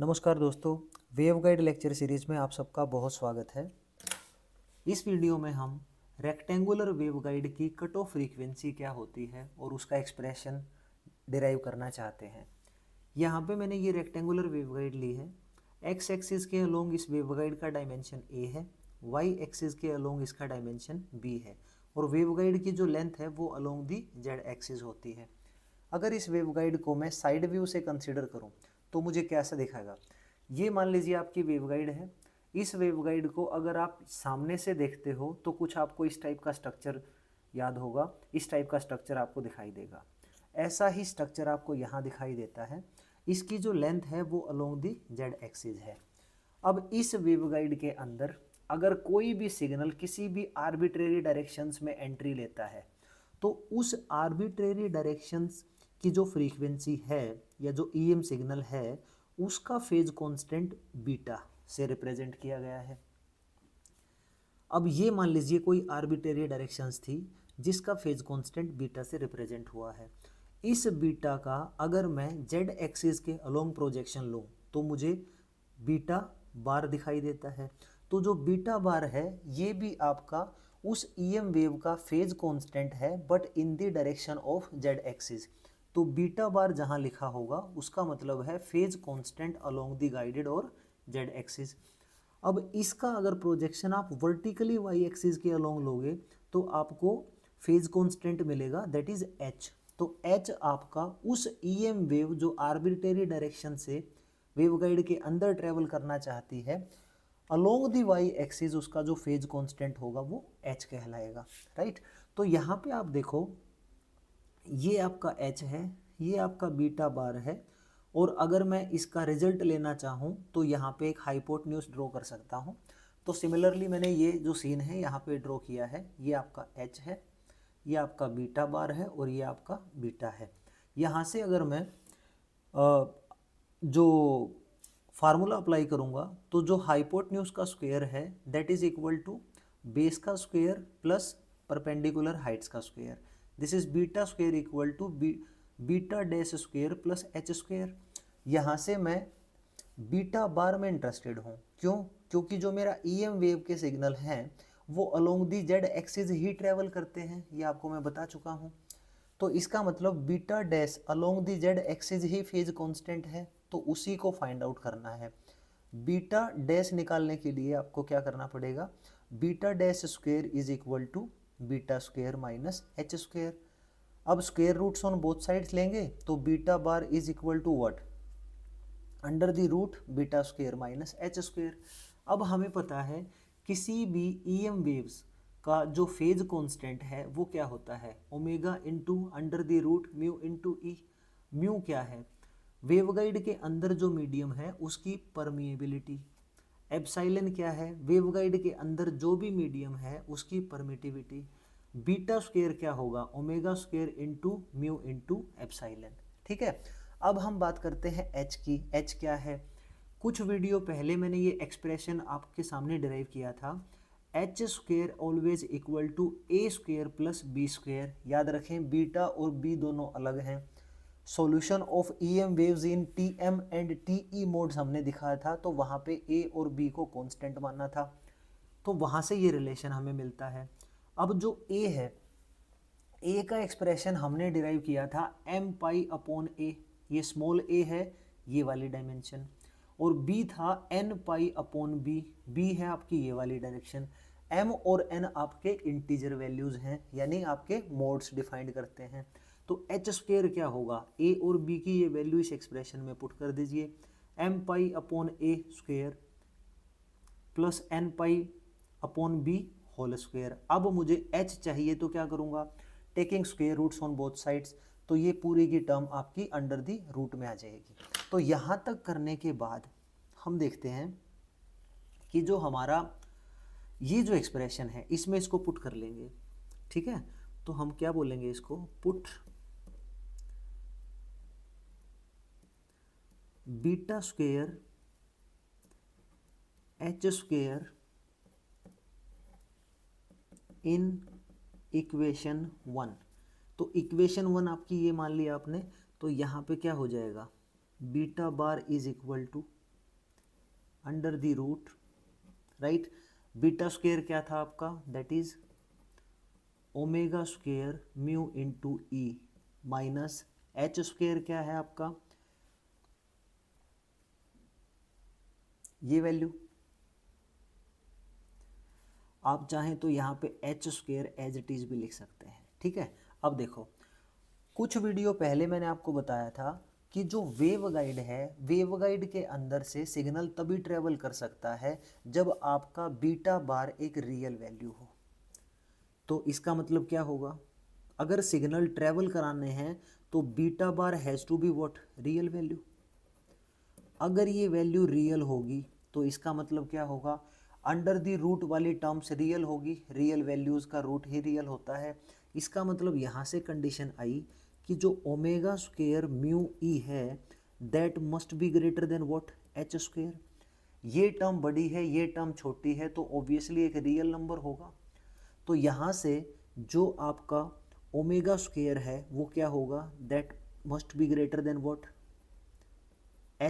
नमस्कार दोस्तों waveguide lecture series में आप सबका बहुत स्वागत है इस वीडियो में हम रेक्टेंगुलर वेवगाइड की कट ऑफ फ्रीक्वेंसी क्या होती है और उसका एक्सप्रेशन डिराइव करना चाहते हैं यहाँ पे मैंने ये रेक्टेंगुलर वेवगाइड ली है एक्स एक्सिस के अलोंग इस वेवगाइड का डायमेंशन ए है वाई एक्सिस के अलोंग इसका डायमेंशन बी है और वेवगाइड की जो लेंथ है वो अलोंग दी जेड एक्सिस होती है अगर इस वेवगाइड को मैं साइड व्यू से कंसिडर करूँ तो मुझे कैसा दिखाएगा ये मान लीजिए आपकी वेवगाइड है इस वेवगाइड को अगर आप सामने से देखते हो तो कुछ आपको इस टाइप का स्ट्रक्चर याद होगा इस टाइप का स्ट्रक्चर आपको दिखाई देगा ऐसा ही स्ट्रक्चर आपको यहाँ दिखाई देता है इसकी जो लेंथ है वो अलोंग दी जेड एक्सिस है अब इस वेवगाइड के अंदर अगर कोई भी सिग्नल किसी भी आर्बिट्रेरी डायरेक्शंस में एंट्री लेता है तो उस आर्बिट्रेरी डायरेक्शंस कि जो फ्रीक्वेंसी है या जो ई e सिग्नल है उसका फेज कांस्टेंट बीटा से रिप्रेजेंट किया गया है अब ये मान लीजिए कोई आर्बिटेरी डायरेक्शंस थी जिसका फेज कांस्टेंट बीटा से रिप्रेजेंट हुआ है इस बीटा का अगर मैं जेड एक्सिस के अलोंग प्रोजेक्शन लूँ तो मुझे बीटा बार दिखाई देता है तो जो बीटा बार है ये भी आपका उस ई e वेव का फेज कांस्टेंट है but in the direction of Z axis तो बीटा बार जहाँ लिखा होगा उसका मतलब है phase constant along the guided और जेड एक्सिस अब इसका अगर प्रोजेक्शन आप वर्टिकली वाई एक्सिस के अलोंग लोगे तो आपको फेज कॉन्स्टेंट मिलेगा दैट इज़ एच तो एच आपका उस ई एम वेव जो आर्बिटरी डायरेक्शन से वेवगाइड के अंदर ट्रेवल करना चाहती है अलोंग दी वाई एक्सिस उसका जो फेज कॉन्स्टेंट होगा वो एच कहलाएगा राइट तो यहाँ पे आप देखो ये आपका एच है ये आपका बीटा बार है और अगर मैं इसका रिजल्ट लेना चाहूँ तो यहाँ पे एक हाईपोर्ट न्यूज ड्रॉ कर सकता हूँ तो सिमिलरली मैंने ये जो सीन है यहाँ पे ड्रॉ किया है ये आपका एच है ये आपका बीटा बार है और ये आपका बीटा है यहाँ से अगर मैं जो फार्मूला अप्लाई करूँगा तो जो न्यूज़ का स्क्वेयर है that is equal to base का स्क्वेयर प्लस परपेंडिकुलर हाइट्स का square this is beta square equal to B beta dash square plus H square यहाँ से मैं बीटा बार में इंटरेस्टेड हूँ क्यों क्योंकि जो मेरा ई एम वेव के सिग्नल हैं वो अलोंग दी जेड एक्सिस ही ट्रेवल करते हैं ये आपको मैं बता चुका हूँ तो इसका मतलब beta dash along the Z axis ही फेज कांस्टेंट है तो उसी को फाइंड आउट करना है बीटा डैश निकालने के लिए आपको क्या करना पड़ेगा beta dash square is equal to beta square minus H square अब square roots on both sides लेंगे तो beta bar is equal to what under the root beta square minus H square अब हमें पता है किसी भी ई एम वेव्स का जो फेज कांस्टेंट है वो क्या होता है omega into under the root mu into E mu क्या है वेवगाइड के अंदर जो मीडियम है उसकी परमिएबिलिटी एप्साइलन क्या है वेवगाइड के अंदर जो भी मीडियम है उसकी परमिटिविटी बीटा स्क्वेयर क्या होगा omega square into mu into epsilon ठीक है अब हम बात करते हैं एच की एच क्या है कुछ वीडियो पहले मैंने ये एक्सप्रेशन आपके सामने डिराइव किया था H square always equal to A square plus B square याद रखें बीटा और बी दोनों अलग हैं solution of E M waves in T M and T E modes हमने दिखाया था तो वहाँ पे ए और बी को कांस्टेंट मानना था तो वहाँ से ये रिलेशन हमें मिलता है अब जो ए है ए का एक्सप्रेशन हमने डिराइव किया था एम पाई अपॉन ए ये स्मॉल ए है ये वाली डायमेंशन और बी था N pi upon B B है आपकी ये वाली डायरेक्शन एम और एन आपके इंटीजर वैल्यूज़ हैं यानी आपके मोड्स डिफाइंड करते हैं तो एच स्क्र क्या होगा ए और बी की ये वैल्यू इस एक्सप्रेशन में पुट कर दीजिए M pi upon A square plus N pi upon B whole square अब मुझे एच चाहिए तो क्या करूँगा taking square roots on both sides तो ये पूरी की टर्म आपकी अंडर दी रूट में आ जाएगी तो यहाँ तक करने के बाद हम देखते हैं कि जो हमारा ये जो एक्सप्रेशन है इसमें इसको पुट कर लेंगे ठीक है तो हम क्या बोलेंगे इसको put beta square H square in equation one तो इक्वेशन वन आपकी ये मान लिया आपने तो यहाँ पे क्या हो जाएगा beta bar is equal to under the root right beta square क्या था आपका that is omega square mu to E minus H square क्या है आपका ये वैल्यू आप चाहें तो यहाँ पे H square as it is भी लिख सकते हैं ठीक है अब देखो कुछ वीडियो पहले मैंने आपको बताया था कि जो वेव गाइड है वेव गाइड के अंदर से सिग्नल तभी ट्रेवल कर सकता है जब आपका बीटा बार एक रियल वैल्यू हो तो इसका मतलब क्या होगा अगर सिग्नल ट्रेवल कराने हैं तो beta bar has to be what real value अगर ये वैल्यू रियल होगी तो इसका मतलब क्या होगा अंडर दी रूट वाली टर्म्स रियल होगी रियल वैल्यूज़ का रूट ही रियल होता है इसका मतलब यहाँ से कंडीशन आई कि जो ओमेगा स्क्वेयर म्यू ई है that must be greater than what H square ये टर्म बड़ी है ये टर्म छोटी है तो ऑब्वियसली एक रियल नंबर होगा तो यहाँ से जो आपका ओमेगा स्क्वेयर है वो क्या होगा that must be greater than what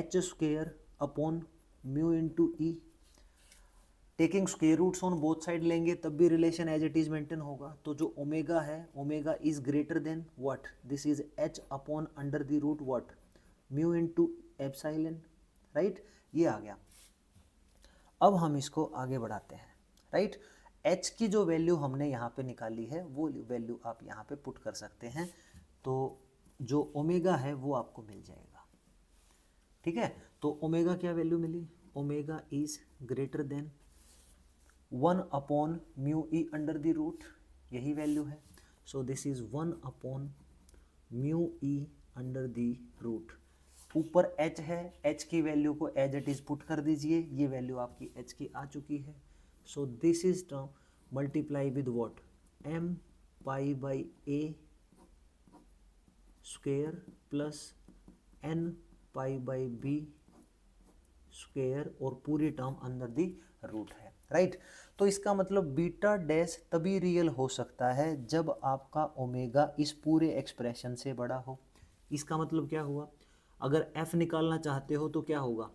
H square upon mu into E taking square roots on both side लेंगे तब भी relation as it is maintain होगा तो जो ओमेगा है omega is greater than what this is H upon under the root what mu into epsilon right ये आ गया अब हम इसको आगे बढ़ाते हैं राइट एच की जो वैल्यू हमने यहाँ पे निकाली है वो वैल्यू आप यहाँ पे पुट कर सकते हैं तो जो ओमेगा है वो आपको मिल जाएगा ठीक है तो ओमेगा क्या वैल्यू मिली omega is greater than one upon mu E under the root यही वैल्यू है so this is one upon mu E under the root ऊपर एच है एच की वैल्यू को एज इट इज पुट कर दीजिए ये वैल्यू आपकी एच की आ चुकी है so this is term multiply with what M pi by A square plus N pi by B square और पूरी टर्म अंदर दी रूट है राइट right? तो इसका मतलब बीटा डैश तभी रियल हो सकता है जब आपका ओमेगा इस पूरे एक्सप्रेशन से बड़ा हो इसका मतलब क्या हुआ अगर एफ निकालना चाहते हो तो क्या होगा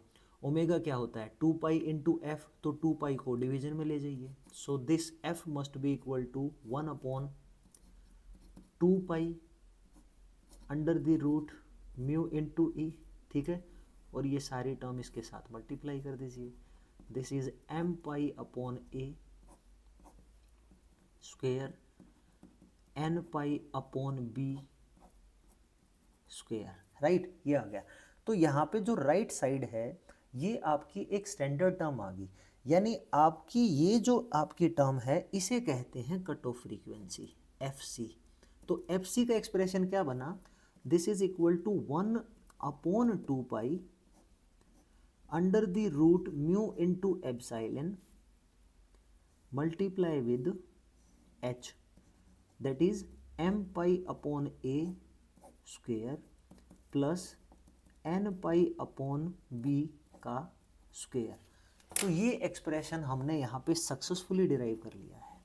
ओमेगा क्या होता है टू पाई इंटू एफ तो टू पाई को डिवीजन में ले जाइए so this F must be equal to one upon two pi under the root mu into E ठीक है और ये सारी टर्म इसके साथ मल्टीप्लाई कर दीजिए this is M pi upon A square N pi upon B square right ये आ गया तो यहाँ पे जो राइट right साइड है ये आपकी एक स्टैंडर्ड टर्म आ गई यानी आपकी ये जो आपकी टर्म है इसे कहते हैं cut off frequency F C तो एफ सी का एक्सप्रेशन क्या बना this is equal to one upon two pi under the root mu epsilon multiply with H that is M pi upon A square plus N pi upon B का square तो ये expression हमने यहाँ पे successfully derive कर लिया है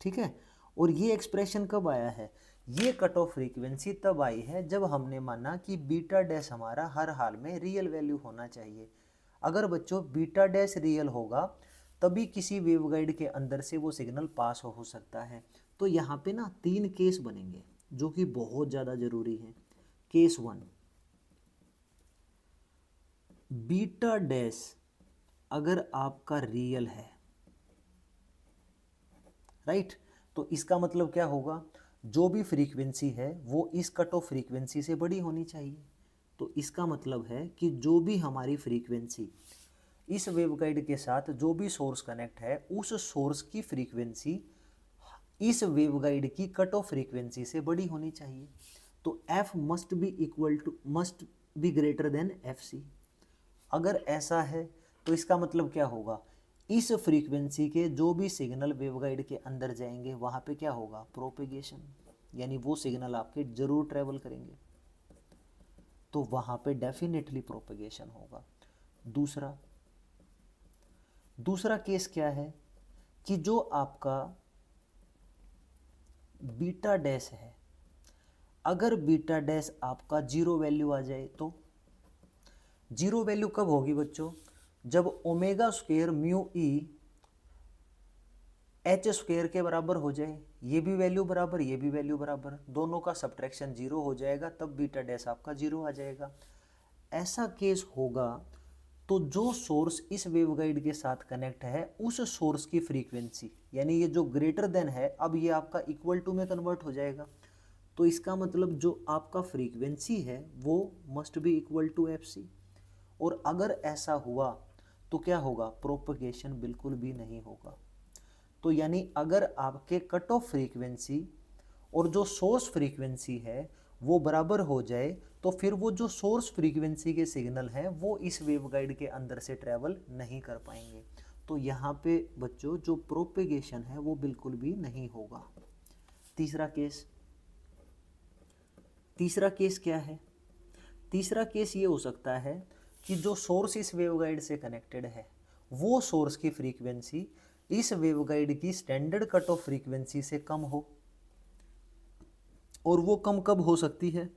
ठीक है और ये एक्सप्रेशन कब आया है ये कट ऑफ फ्रीक्वेंसी तब आई है जब हमने माना कि बीटा डैश हमारा हर हाल में रियल वैल्यू होना चाहिए अगर बच्चों बीटा डैश रियल होगा तभी किसी वेवगाइड के अंदर से वो सिग्नल पास हो सकता है तो यहाँ पे ना तीन केस बनेंगे जो कि बहुत ज़्यादा ज़रूरी है केस वन बीटा डैश अगर आपका रियल है राइट तो इसका मतलब क्या होगा जो भी फ्रीक्वेंसी है वो इस कट ऑफ फ्रीक्वेंसी से बड़ी होनी चाहिए तो इसका मतलब है कि जो भी हमारी फ्रीक्वेंसी इस वेवगाइड के साथ जो भी सोर्स कनेक्ट है उस सोर्स की फ्रीक्वेंसी इस वेवगाइड की कट ऑफ फ्रीक्वेंसी से बड़ी होनी चाहिए तो F must be equal to must be greater than F C अगर ऐसा है तो इसका मतलब क्या होगा इस फ्रीक्वेंसी के जो भी सिग्नल वेवगाइड के अंदर जाएंगे वहाँ पे क्या होगा प्रोपिगेशन यानी वो सिग्नल आपके जरूर ट्रेवल करेंगे तो वहाँ पे डेफिनेटली प्रोपिगेशन होगा दूसरा दूसरा केस क्या है कि जो आपका बीटा डैश है अगर बीटा डैश आपका जीरो वैल्यू आ जाए तो जीरो वैल्यू कब होगी बच्चों जब omega square mu E H square के बराबर हो जाए ये भी वैल्यू बराबर ये भी वैल्यू बराबर दोनों का सब्ट्रैक्शन जीरो हो जाएगा तब बीटा डैश आपका जीरो आ जाएगा ऐसा केस होगा तो जो सोर्स इस वेवगाइड के साथ कनेक्ट है उस सोर्स की फ्रीक्वेंसी यानी ये जो ग्रेटर देन है अब ये आपका इक्वल टू में कन्वर्ट हो जाएगा तो इसका मतलब जो आपका फ्रीक्वेंसी है वो must be equal to F और अगर ऐसा हुआ तो क्या होगा प्रोपगेशन बिल्कुल भी नहीं होगा तो यानी अगर आपके कट ऑफ फ्रीक्वेंसी और जो सोर्स फ्रीक्वेंसी है वो बराबर हो जाए तो फिर वो जो सोर्स फ्रीक्वेंसी के सिग्नल हैं वो इस वेवगाइड के अंदर से ट्रैवल नहीं कर पाएंगे तो यहाँ पे बच्चों जो प्रोपेगेशन है वो बिल्कुल भी नहीं होगा तीसरा केस तीसरा केस क्या है तीसरा केस ये हो सकता है कि जो सोर्स इस वेवगाइड से कनेक्टेड है वो सोर्स की फ्रीक्वेंसी इस वेवगाइड की स्टैंडर्ड कट ऑफ फ्रीक्वेंसी से कम हो और वो कम कब हो सकती है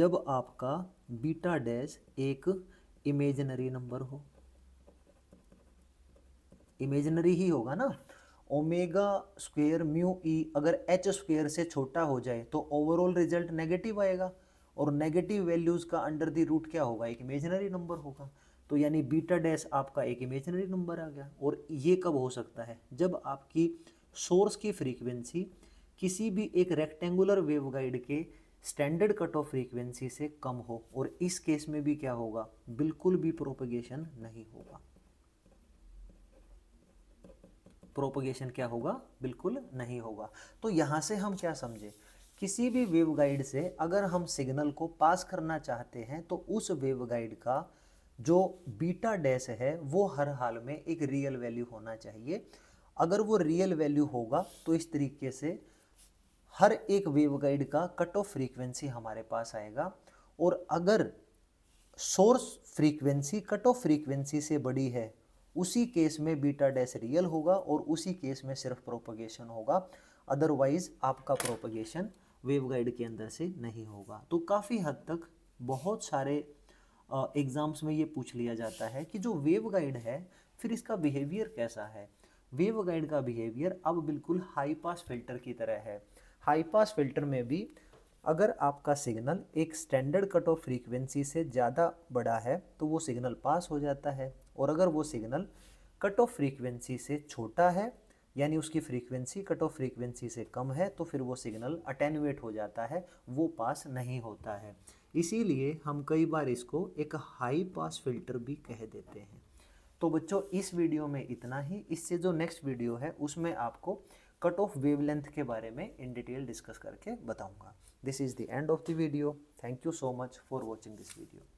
जब आपका बीटा डैश एक इमेजनरी नंबर हो इमेजनरी ही होगा ना ओमेगा स्क्वेयर म्यू ई अगर एच स्क्वेयर से छोटा हो जाए तो ओवरऑल रिजल्ट नेगेटिव आएगा और नेगेटिव वैल्यूज़ का अंडर द रूट क्या होगा एक इमेजनरी नंबर होगा तो यानी बीटा डैश आपका एक इमेजनरी नंबर आ गया और ये कब हो सकता है जब आपकी सोर्स की फ्रीक्वेंसी किसी भी एक रेक्टेंगुलर वेवगाइड के स्टैंडर्ड कट ऑफ फ्रीक्वेंसी से कम हो और इस केस में भी क्या होगा बिल्कुल भी प्रोपगेशन नहीं होगा प्रोपगेशन क्या होगा बिल्कुल नहीं होगा तो यहाँ से हम क्या समझे किसी भी वेव गाइड से अगर हम सिग्नल को पास करना चाहते हैं तो उस वेव गाइड का जो बीटा डैश है वो हर हाल में एक रियल वैल्यू होना चाहिए अगर वो रियल वैल्यू होगा तो इस तरीके से हर एक वेव गाइड का कट ऑफ फ्रीक्वेंसी हमारे पास आएगा और अगर source frequency cut off frequency से बड़ी है उसी केस में बीटा डैश रियल होगा और उसी केस में सिर्फ प्रोपोगेशन होगा अदरवाइज आपका प्रोपगेशन वेवगाइड के अंदर से नहीं होगा तो काफ़ी हद तक बहुत सारे एग्ज़ाम्स में ये पूछ लिया जाता है कि जो वेव गाइड है फिर इसका बिहेवियर कैसा है वेव गाइड का बिहेवियर अब बिल्कुल हाई पास फिल्टर की तरह है हाई पास फिल्टर में भी अगर आपका सिग्नल एक स्टैंडर्ड कट ऑफ फ्रीक्वेंसी से ज़्यादा बड़ा है तो वो सिग्नल पास हो जाता है और अगर वो सिग्नल कट ऑफ फ्रीक्वेंसी से छोटा है यानी उसकी फ्रीक्वेंसी कट ऑफ फ्रीक्वेंसी से कम है तो फिर वो सिग्नल अटेनुएट हो जाता है वो पास नहीं होता है इसीलिए हम कई बार इसको एक हाई पास फिल्टर भी कह देते हैं तो बच्चों इस वीडियो में इतना ही इससे जो नेक्स्ट वीडियो है उसमें आपको कट ऑफ वेवलेंथ के बारे में इन डिटेल डिस्कस करके बताऊंगा this is the end of the video thank you so much for watching this video